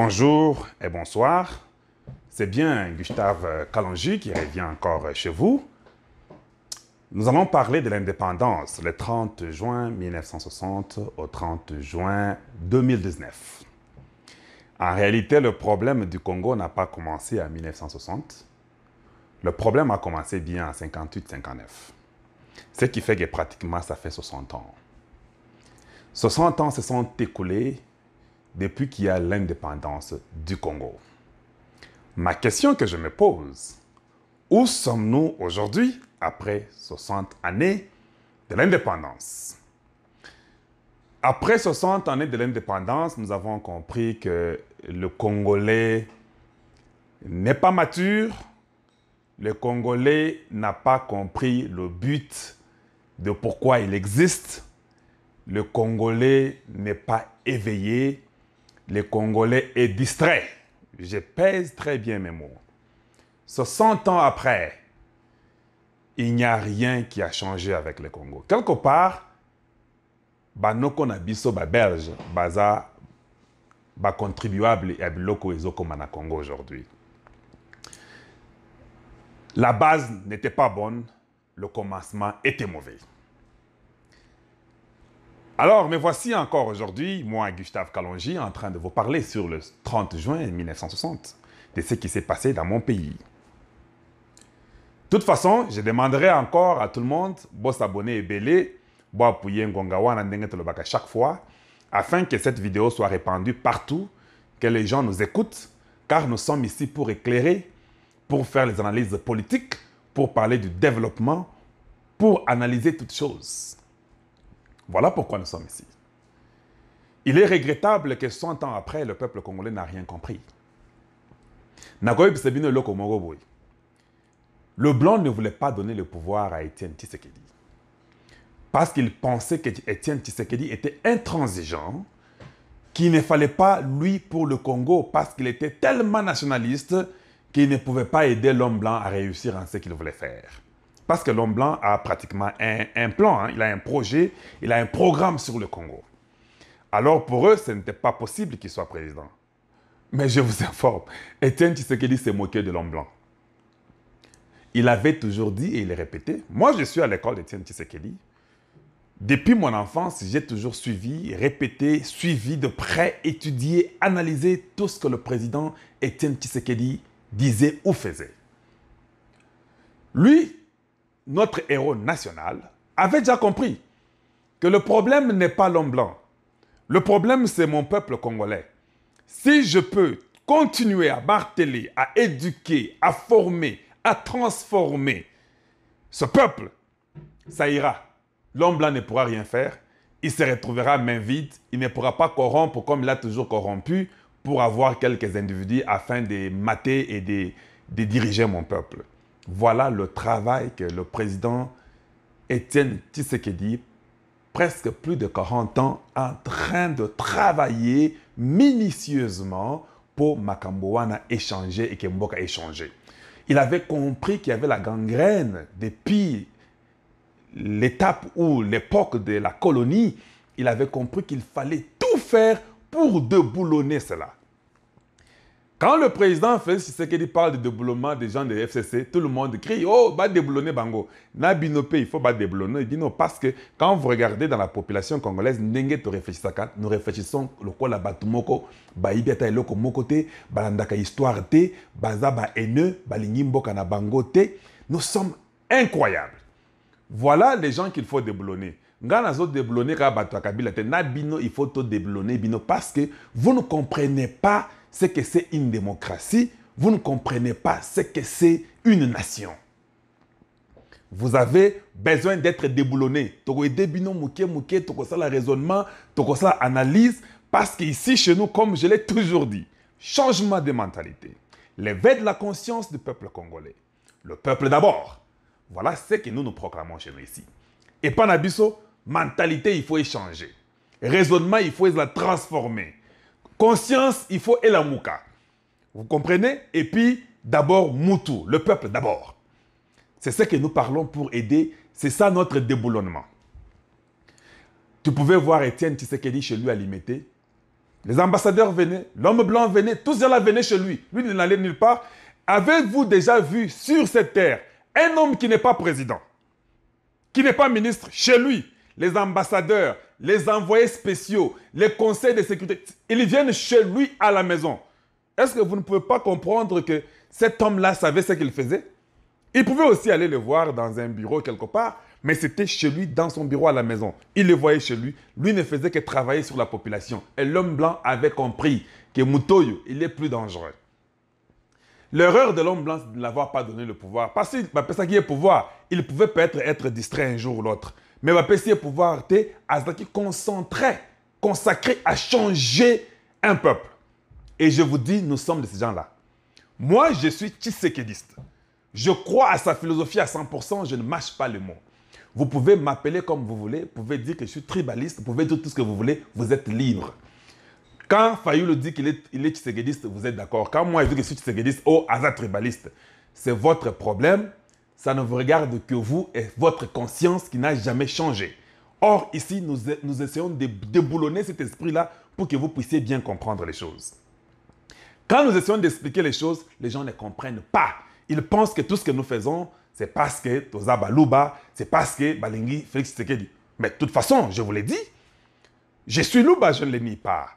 Bonjour et bonsoir. C'est bien Gustave Kalongi qui revient encore chez vous. Nous allons parler de l'indépendance le 30 juin 1960 au 30 juin 2019. En réalité, le problème du Congo n'a pas commencé en 1960. Le problème a commencé bien en 58-59. Ce qui fait que pratiquement ça fait 60 ans. 60 ans se sont écoulés depuis qu'il y a l'indépendance du Congo. Ma question que je me pose, où sommes-nous aujourd'hui après 60 années de l'indépendance Après 60 années de l'indépendance, nous avons compris que le Congolais n'est pas mature, le Congolais n'a pas compris le but de pourquoi il existe, le Congolais n'est pas éveillé le Congolais est distrait. Je pèse très bien mes mots. 60 ans après, il n'y a rien qui a changé avec le Congo. Quelque part, banoko ba belge baza ba contribuable Congo aujourd'hui. La base n'était pas bonne, le commencement était mauvais. Alors, me voici encore aujourd'hui, moi, Gustave Kalongi, en train de vous parler sur le 30 juin 1960 de ce qui s'est passé dans mon pays. De toute façon, je demanderai encore à tout le monde, beau abonné et belé, beau appuyer Ngongawa à chaque fois, afin que cette vidéo soit répandue partout, que les gens nous écoutent, car nous sommes ici pour éclairer, pour faire les analyses politiques, pour parler du développement, pour analyser toutes choses. Voilà pourquoi nous sommes ici. Il est regrettable que 100 ans après, le peuple congolais n'a rien compris. Le blanc ne voulait pas donner le pouvoir à Étienne Tshisekedi. Parce qu'il pensait qu'Étienne Tshisekedi était intransigeant, qu'il ne fallait pas lui pour le Congo, parce qu'il était tellement nationaliste qu'il ne pouvait pas aider l'homme blanc à réussir en ce qu'il voulait faire. Parce que l'homme blanc a pratiquement un, plan, hein. il a un projet, il a un programme sur le Congo. Alors pour eux, ce n'était pas possible qu'il soit président. Mais je vous informe, Étienne Tshisekedi s'est moqué de l'homme blanc. Il avait toujours dit et il répétait, moi je suis à l'école d'Étienne Tshisekedi. Depuis mon enfance, j'ai toujours suivi, répété, suivi de près, étudié, analysé tout ce que le président Étienne Tshisekedi disait ou faisait. Lui, notre héros national, avait déjà compris que le problème n'est pas l'homme blanc. Le problème, c'est mon peuple congolais. Si je peux continuer à marteler, à éduquer, à former, à transformer ce peuple, ça ira. L'homme blanc ne pourra rien faire. Il se retrouvera main vide. Il ne pourra pas corrompre comme il a toujours corrompu pour avoir quelques individus afin de mater et de, diriger mon peuple. Voilà le travail que le président Étienne Tshisekedi, presque plus de 40 ans, en train de travailler minutieusement pour Makamboana échanger et que échanger. Il avait compris qu'il y avait la gangrène depuis l'étape ou l'époque de la colonie. Il avait compris qu'il fallait tout faire pour déboulonner cela. Quand le président Félix Tshisekedi parle de développement des gens de FCC, tout le monde crie Oh, va déboulonner Bango. Nabinope, il faut pas déboulonner. Il dit non, parce que quand vous regardez dans la population congolaise, nous réfléchissons le quoi la batumoko, baibeta eloko mokote, balandaka histoire te, baza ba haineux, balingimboka na Bango te. Nous sommes incroyables. Voilà les gens qu'il faut déboulonner. nga nazo déboulonner kaka bato te na il faut to déboulonner bino parce que vous ne comprenez pas ce que c'est une démocratie, vous ne comprenez pas ce que c'est une nation. Vous avez besoin d'être déboulonné. raisonnement, analyse, parce qu'ici chez nous, comme je l'ai toujours dit, changement de mentalité, l'éveil de la conscience du peuple congolais. Le peuple d'abord. Voilà ce que nous nous proclamons chez nous ici. Et Panabiso, mentalité, il faut y changer Raisonnement, il faut la transformer. Conscience, il faut mouka. Vous comprenez Et puis, d'abord, Moutou, le peuple d'abord. C'est ce que nous parlons pour aider. C'est ça notre déboulonnement. Tu pouvais voir Étienne Tshisekedi chez lui à l'imité. E les ambassadeurs venaient, l'homme blanc venait, tous ceux-là venaient chez lui. Lui, il n'allait nulle part. Avez-vous déjà vu sur cette terre un homme qui n'est pas président, qui n'est pas ministre, chez lui, les ambassadeurs, les envoyés spéciaux, les conseils de sécurité, ils viennent chez lui à la maison. Est-ce que vous ne pouvez pas comprendre que cet homme-là savait ce qu'il faisait Il pouvait aussi aller le voir dans un bureau quelque part, mais c'était chez lui, dans son bureau à la maison. Il le voyait chez lui. Lui ne faisait que travailler sur la population. Et l'homme blanc avait compris que Mutoyo, il est plus dangereux. L'erreur de l'homme blanc, c'est de n'avoir pas donné le pouvoir. Parce que ça qui est pouvoir, il pouvait peut-être être distrait un jour ou l'autre. Mais va va pour pouvoir te qui concentré consacré à changer un peuple et je vous dis nous sommes de ces gens-là moi je suis tshisekédiste. je crois à sa philosophie à 100% je ne mâche pas le mot vous pouvez m'appeler comme vous voulez, vous pouvez dire que je suis tribaliste, vous pouvez dire tout ce que vous voulez, vous êtes libre. Quand le dit qu'il est, il vous êtes d'accord. Quand moi, je dis que je suis tshisekédiste, oh, Azat tribaliste, c'est votre problème, ça ne vous regarde que vous et votre conscience qui n'a jamais changé. Or, ici, nous, nous essayons de déboulonner cet esprit-là pour que vous puissiez bien comprendre les choses. Quand nous essayons d'expliquer les choses, les gens ne comprennent pas. Ils pensent que tout ce que nous faisons, c'est parce que Toza Balouba, c'est parce que Balingui, Félix Mais de toute façon, je vous l'ai dit, je suis l'Ouba je ne le nie pas.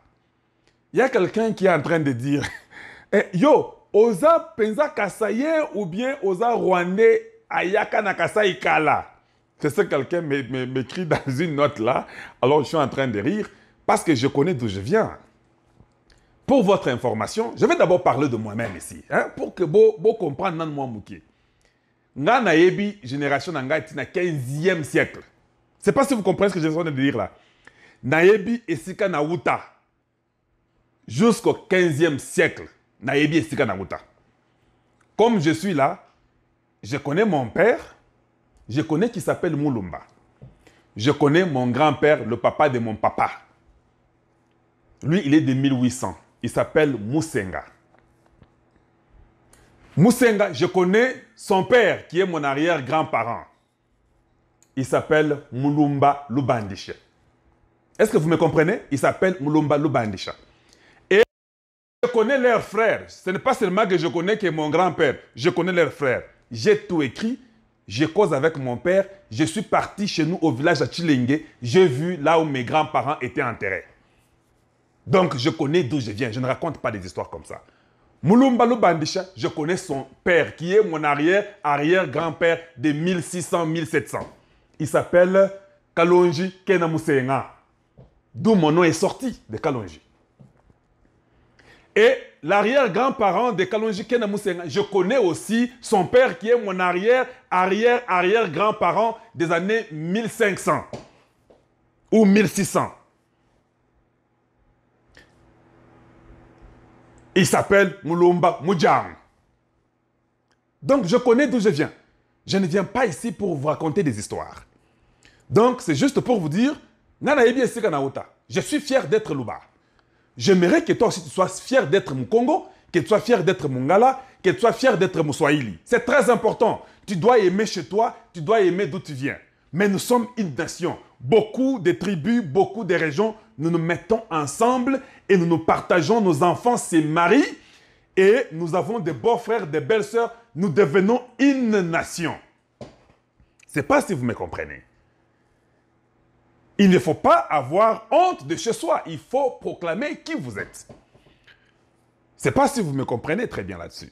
Il y a quelqu'un qui est en train de dire, eh, yo, Oza Penza Kassayer ou bien Oza Rwandais Ayaka Nakasa Ikala. C'est ce que quelqu'un m'écrit dans une note là. Alors je suis en train de rire parce que je connais d'où je viens. Pour votre information, je vais d'abord parler de moi-même ici. Hein, pour que vous, compreniez nan moi mouki. Nga na yebi, génération nanga est na 15e siècle. Je sais pas si vous comprenez ce que je viens de dire là. Na esika na wuta. Jusqu'au 15e siècle. Na esika na wuta. Comme je suis là, je connais mon père, je connais qui s'appelle Moulumba. Je connais mon grand-père, le papa de mon papa. Lui, il est de 1800. Il s'appelle Moussenga. Moussenga, je connais son père, qui est mon arrière-grand-parent. Il s'appelle Moulumba Lubandisha. Est-ce que vous me comprenez Il s'appelle Moulumba Lubandisha. Et je connais leurs frères. Ce n'est pas seulement que je connais que mon grand-père, je connais leurs frères j'ai tout écrit, j'ai cause avec mon père, je suis parti chez nous au village à Chilengue, j'ai vu là où mes grands-parents étaient enterrés. Donc je connais d'où je viens, je ne raconte pas des histoires comme ça. Mulumba Bandisha, je connais son père, qui est mon arrière-arrière-grand-père de 1600-1700. Il s'appelle Kalonji Kenamusenga, d'où mon nom est sorti de Kalonji. Et l'arrière-grand-parent de Kalonji Kenamusenga, je connais aussi son père qui est mon arrière, arrière, arrière-grand-parent des années 1500 ou 1600. Il s'appelle Mulumba Mujang. Donc je connais d'où je viens. Je ne viens pas ici pour vous raconter des histoires. Donc c'est juste pour vous dire, je suis fier d'être Louba. J'aimerais que toi aussi tu sois fier d'être mon Congo, que tu sois fier d'être mon Gala, que tu sois fier d'être mon Swahili. C'est très important. Tu dois aimer chez toi, tu dois aimer d'où tu viens. Mais nous sommes une nation. Beaucoup de tribus, beaucoup de régions, nous nous mettons ensemble et nous nous partageons. Nos enfants se marient et nous avons des beaux frères, des belles sœurs. Nous devenons une nation. Je ne sais pas si vous me comprenez. Il ne faut pas avoir honte de chez soi. Il faut proclamer qui vous êtes. Je ne pas si vous me comprenez très bien là-dessus.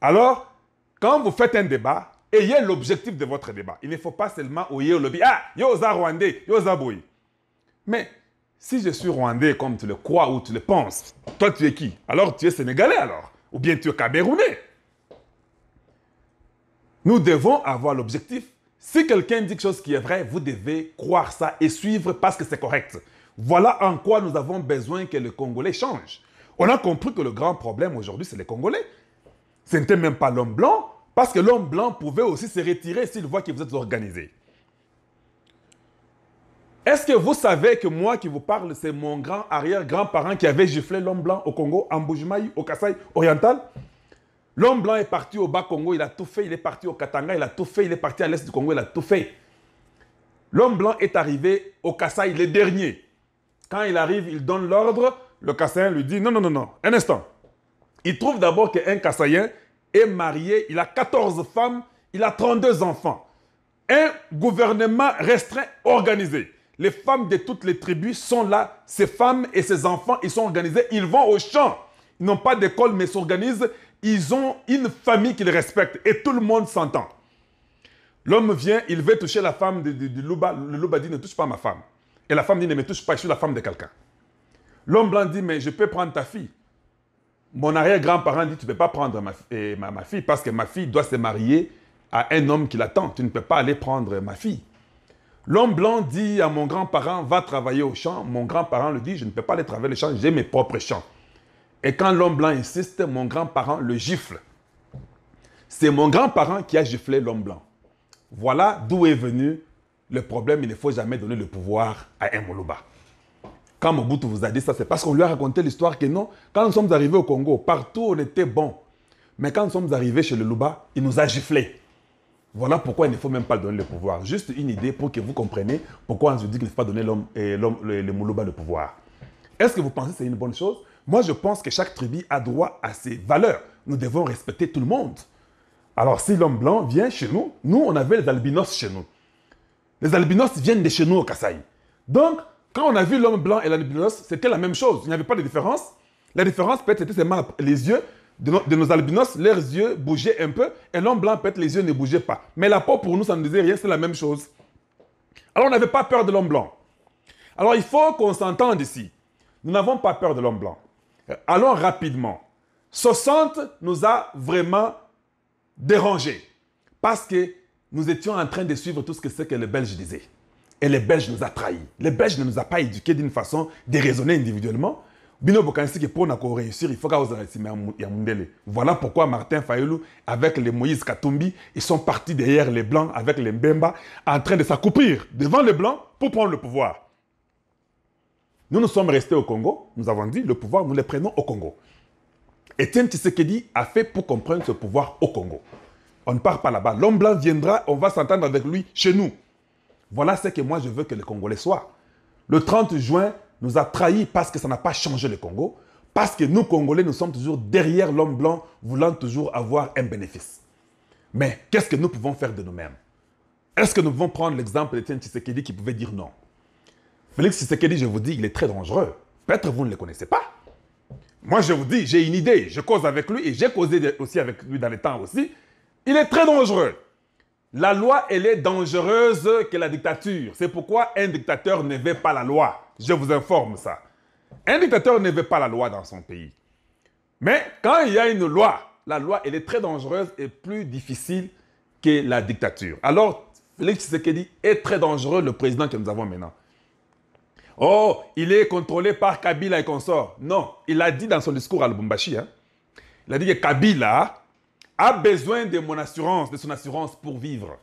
Alors, quand vous faites un débat, ayez l'objectif de votre débat. Il ne faut pas seulement ouiller au lobby. Ah, yoza rwandais, yoza boy. Mais si je suis rwandais comme tu le crois ou tu le penses, toi tu es qui Alors tu es sénégalais alors Ou bien tu es camerounais Nous devons avoir l'objectif si quelqu'un dit quelque chose qui est vrai, vous devez croire ça et suivre parce que c'est correct. Voilà en quoi nous avons besoin que le Congolais change. On a compris que le grand problème aujourd'hui, c'est les Congolais. Ce n'était même pas l'homme blanc, parce que l'homme blanc pouvait aussi se retirer s'il voit que vous êtes organisé. Est-ce que vous savez que moi qui vous parle, c'est mon grand arrière-grand-parent qui avait giflé l'homme blanc au Congo, en Boujimaï, au Kassai oriental L'homme blanc est parti au Bas-Congo, il a tout fait. Il est parti au Katanga, il a tout fait. Il est parti à l'est du Congo, il a tout fait. L'homme blanc est arrivé au Kassai, le dernier. Quand il arrive, il donne l'ordre. Le Kassaïen lui dit, non, non, non, non, un instant. Il trouve d'abord qu'un Kassaïen est marié, il a 14 femmes, il a 32 enfants. Un gouvernement restreint, organisé. Les femmes de toutes les tribus sont là, ces femmes et ces enfants, ils sont organisés, ils vont au champ. Ils n'ont pas d'école, mais s'organisent, ils ont une famille qu'ils respectent et tout le monde s'entend. L'homme vient, il veut toucher la femme du, loup. Le louba dit ne touche pas ma femme. Et la femme dit ne me touche pas, je suis la femme de quelqu'un. L'homme blanc dit mais je peux prendre ta fille. Mon arrière-grand-parent dit tu ne peux pas prendre eh, ma, fille parce que ma fille doit se marier à un homme qui l'attend. Tu ne peux pas aller prendre ma fille. L'homme blanc dit à mon grand-parent, va travailler au champ. Mon grand-parent lui dit, je ne peux pas aller travailler au champ, j'ai mes propres champs. Et quand l'homme blanc insiste, mon grand-parent le gifle. C'est mon grand-parent qui a giflé l'homme blanc. Voilà d'où est venu le problème. Il ne faut jamais donner le pouvoir à un Moulouba. Quand Mobutu vous a dit ça, c'est parce qu'on lui a raconté l'histoire que non, quand nous sommes arrivés au Congo, partout on était bon. Mais quand nous sommes arrivés chez le Luba, il nous a giflé. Voilà pourquoi il ne faut même pas donner le pouvoir. Juste une idée pour que vous compreniez pourquoi on se dit qu'il ne faut pas donner l'homme, eh, le, le Moulouba le pouvoir. Est-ce que vous pensez que c'est une bonne chose moi, je pense que chaque tribu a droit à ses valeurs. Nous devons respecter tout le monde. Alors, si l'homme blanc vient chez nous, nous, on avait les albinos chez nous. Les albinos viennent de chez nous au Kassai. Donc, quand on a vu l'homme blanc et l'albinos, c'était la même chose. Il n'y avait pas de différence. La différence peut-être c'était seulement les yeux de nos, de nos, albinos, leurs yeux bougeaient un peu, et l'homme blanc peut-être les yeux ne bougeaient pas. Mais la peau pour nous, ça ne disait rien, c'est la même chose. Alors on n'avait pas peur de l'homme blanc. Alors il faut qu'on s'entende ici. Nous n'avons pas peur de l'homme blanc. Allons rapidement. 60 nous a vraiment dérangés parce que nous étions en train de suivre tout ce que que les Belges disaient. Et les Belges nous a trahis. Les Belges ne nous ont pas éduqués d'une façon de raisonner individuellement. pour réussir, il faut qu'il Voilà pourquoi Martin Fayoulou, avec les Moïse Katumbi, ils sont partis derrière les Blancs, avec les Mbemba, en train de s'accoupir devant les Blancs pour prendre le pouvoir. Nous nous sommes restés au Congo, nous avons dit le pouvoir, nous le prenons au Congo. Etienne Tshisekedi a fait pour comprendre ce pouvoir au Congo. On ne part pas là-bas. L'homme blanc viendra, on va s'entendre avec lui chez nous. Voilà ce que moi je veux que les Congolais soient. Le 30 juin nous a trahis parce que ça n'a pas changé le Congo, parce que nous, Congolais, nous sommes toujours derrière l'homme blanc, voulant toujours avoir un bénéfice. Mais qu'est-ce que nous pouvons faire de nous-mêmes Est-ce que nous pouvons prendre l'exemple d'Étienne Tshisekedi qui pouvait dire non Félix Tshisekedi, je vous dis, il est très dangereux. Peut-être vous ne le connaissez pas. Moi, je vous dis, j'ai une idée. Je cause avec lui et j'ai causé aussi avec lui dans les temps aussi. Il est très dangereux. La loi, elle est dangereuse que la dictature. C'est pourquoi un dictateur ne veut pas la loi. Je vous informe ça. Un dictateur ne veut pas la loi dans son pays. Mais quand il y a une loi, la loi, elle est très dangereuse et plus difficile que la dictature. Alors, Félix Tshisekedi est très dangereux, le président que nous avons maintenant. Oh, il est contrôlé par Kabila et consorts. Non, il a dit dans son discours à Lubumbashi, hein, il a dit que Kabila a besoin de mon assurance, de son assurance pour vivre.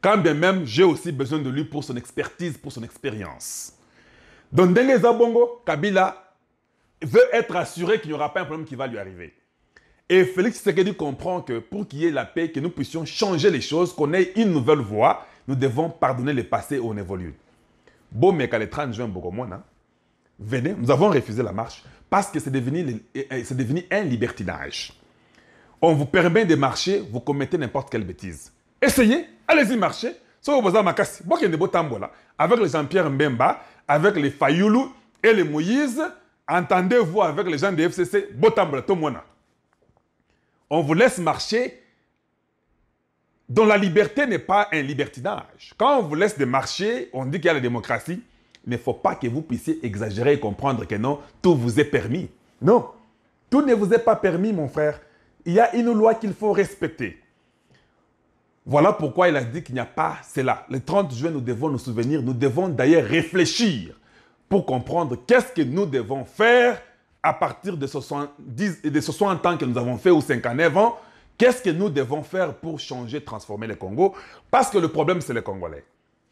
Quand bien même j'ai aussi besoin de lui pour son expertise, pour son expérience. Donc, les Bongo, Kabila veut être assuré qu'il n'y aura pas un problème qui va lui arriver. Et Félix Tshisekedi comprend que pour qu'il y ait la paix, que nous puissions changer les choses, qu'on ait une nouvelle voie, nous devons pardonner le passé et on évolue. Bon Bomeka le 30 juin Bogomona, venez, nous avons refusé la marche parce que c'est devenu, devenu un libertinage. On vous permet de marcher, vous commettez n'importe quelle bêtise. Essayez, allez-y marcher. Avec les Jean-Pierre Mbemba, avec les Fayoulou et les Moïse, entendez-vous avec les gens de FCC, On vous laisse marcher dont la liberté n'est pas un libertinage. Quand on vous laisse de marcher, on dit qu'il y a la démocratie, il ne faut pas que vous puissiez exagérer et comprendre que non, tout vous est permis. Non, tout ne vous est pas permis, mon frère. Il y a une loi qu'il faut respecter. Voilà pourquoi il a dit qu'il n'y a pas cela. Le 30 juin, nous devons nous souvenir, nous devons d'ailleurs réfléchir pour comprendre qu'est-ce que nous devons faire à partir de ce et de 60 ans que nous avons fait ou 59 ans Qu'est-ce que nous devons faire pour changer, transformer le Congo Parce que le problème, c'est les Congolais.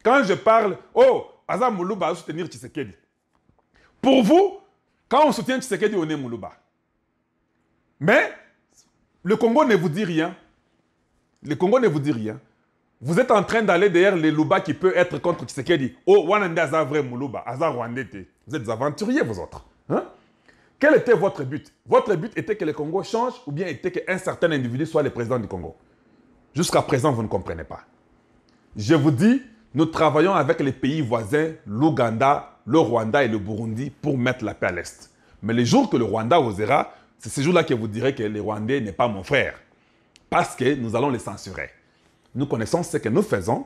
Quand je parle, oh, Azam Moulouba soutenir Tshisekedi. Pour vous, quand on soutient Tshisekedi, on est Moulouba. Mais le Congo ne vous dit rien. Le Congo ne vous dit rien. Vous êtes en train d'aller derrière les Louba qui peut être contre Tshisekedi. Oh, Wananda vrai Moulouba, Azar Vous êtes aventuriers, vous autres. Hein quel était votre but Votre but était que le Congo change ou bien était qu'un certain individu soit le président du Congo Jusqu'à présent, vous ne comprenez pas. Je vous dis, nous travaillons avec les pays voisins, l'Ouganda, le Rwanda et le Burundi pour mettre la paix à l'Est. Mais le jour que le Rwanda osera, c'est ce jour-là que vous direz que le Rwandais n'est pas mon frère. Parce que nous allons les censurer. Nous connaissons ce que nous faisons.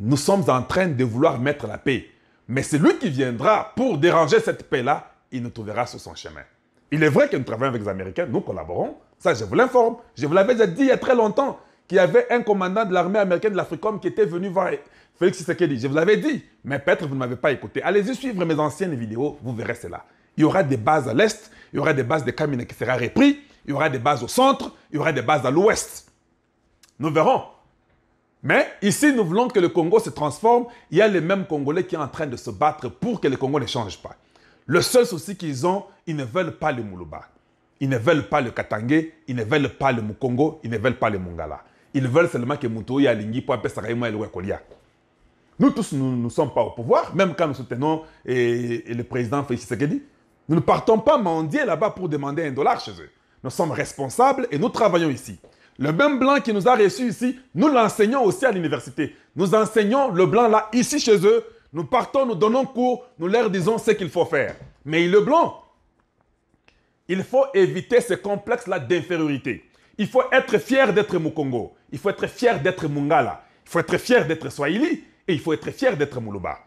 Nous sommes en train de vouloir mettre la paix. Mais c'est lui qui viendra pour déranger cette paix-là, il nous trouvera sur son chemin. Il est vrai que nous travaillons avec les Américains, nous collaborons. Ça, je vous l'informe. Je vous l'avais déjà dit il y a très longtemps qu'il y avait un commandant de l'armée américaine de l'Africom qui était venu voir Félix Tshisekedi. Je vous l'avais dit, mais peut-être vous ne m'avez pas écouté. Allez-y suivre mes anciennes vidéos, vous verrez cela. Il y aura des bases à l'est, il y aura des bases de Kamine qui sera repris, il y aura des bases au centre, il y aura des bases à l'ouest. Nous verrons. Mais ici, nous voulons que le Congo se transforme. Il y a les mêmes Congolais qui sont en train de se battre pour que le Congo ne change pas. Le seul souci qu'ils ont, ils ne veulent pas le Moulouba. Ils ne veulent pas le Katangé, ils ne veulent pas le Mukongo, ils ne veulent pas le Mongala. Ils veulent seulement que Moutouya Lingui pour et Nous tous, nous ne sommes pas au pouvoir, même quand nous soutenons et, le président Félix Tshisekedi. Nous ne partons pas mendier là-bas pour demander un dollar chez eux. Nous sommes responsables et nous travaillons ici. Le même blanc qui nous a reçus ici, nous l'enseignons aussi à l'université. Nous enseignons le blanc là, ici chez eux, nous partons, nous donnons cours, nous leur disons ce qu'il faut faire. Mais il est blanc, il faut éviter ce complexe-là d'infériorité. Il faut être fier d'être Mukongo. Il faut être fier d'être Mungala. Il faut être fier d'être Swahili. Et il faut être fier d'être Muluba.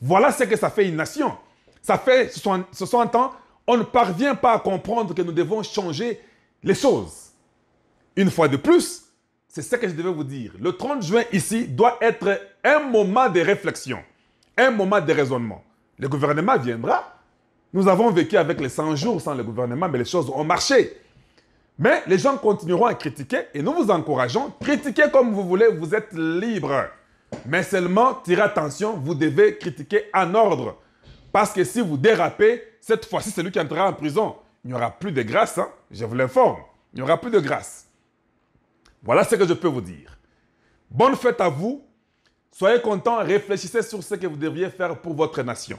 Voilà ce que ça fait une nation. Ça fait 60 ans, on ne parvient pas à comprendre que nous devons changer les choses. Une fois de plus, c'est ce que je devais vous dire. Le 30 juin ici doit être un moment de réflexion un moment de raisonnement. Le gouvernement viendra. Nous avons vécu avec les 100 jours sans le gouvernement, mais les choses ont marché. Mais les gens continueront à critiquer et nous vous encourageons. Critiquez comme vous voulez, vous êtes libre. Mais seulement, tirez attention, vous devez critiquer en ordre. Parce que si vous dérapez, cette fois-ci, c'est lui qui entrera en prison. Il n'y aura plus de grâce, hein. je vous l'informe. Il n'y aura plus de grâce. Voilà ce que je peux vous dire. Bonne fête à vous. Soyez contents, réfléchissez sur ce que vous devriez faire pour votre nation.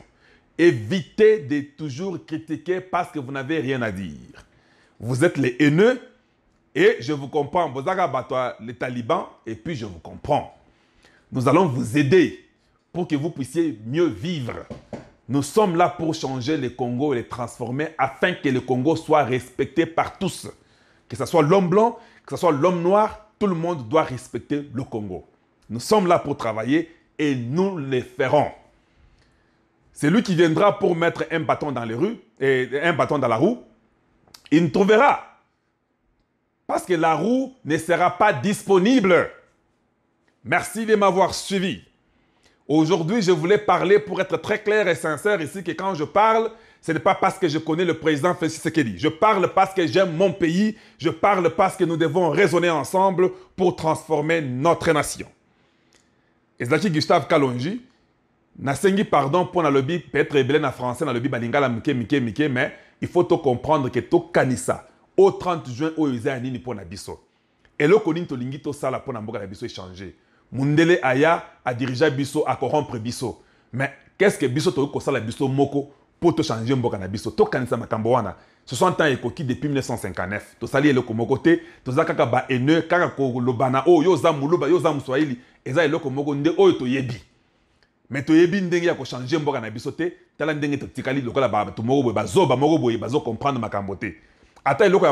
Évitez de toujours critiquer parce que vous n'avez rien à dire. Vous êtes les haineux et je vous comprends. Vous Bozagabatoa, les talibans, et puis je vous comprends. Nous allons vous aider pour que vous puissiez mieux vivre. Nous sommes là pour changer le Congo et le transformer afin que le Congo soit respecté par tous. Que ce soit l'homme blanc, que ce soit l'homme noir, tout le monde doit respecter le Congo. Nous sommes là pour travailler et nous les ferons. Celui qui viendra pour mettre un bâton dans les rues et un bâton dans la roue, il ne trouvera. Parce que la roue ne sera pas disponible. Merci de m'avoir suivi. Aujourd'hui, je voulais parler pour être très clair et sincère ici que quand je parle, ce n'est pas parce que je connais le président Félix Sekedi. Je parle parce que j'aime mon pays. Je parle parce que nous devons raisonner ensemble pour transformer notre nation ezalaki gustave kalongi nasengi pardon mpo lobby, peut-être ebele na français nalobi balingala mike mike mike mais il faut tout comprendre que tout kanisa, Au 30 juin au eza ya nini Bisso. na biso eloko nini tolingi tosala pour na mboka na biso changé. mundele aya a adirige biso akorompre biso mais qu'est ce que biso tokoki sala, biso moko mpo tu mboka na biso tokanisa makambo wana 60 ans depuis 1959 tosali le le te toza kaka ene, kaka ko lobana, o yo oza ba yo eza eloko moko nde yebi, toyebi to toyebi ndenge ya changer mboka na biso te tala ndenge totikali lokola bato moko boye bazoba moko boye bazo comprendre makambote. ata eloko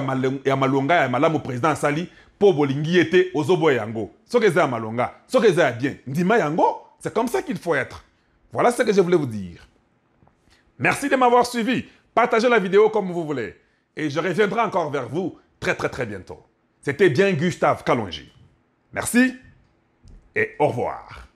ya malonga ya malamu président sali, pour bolingi ete te yango Soke za malonga soke za bien ndima yango c'est comme ça qu'il faut être voilà ce que je voulais vous dire Merci de m'avoir suivi. Partagez la vidéo comme vous voulez. Et je reviendrai encore vers vous très très très bientôt. C'était bien Gustave Kalonji. Merci et au revoir.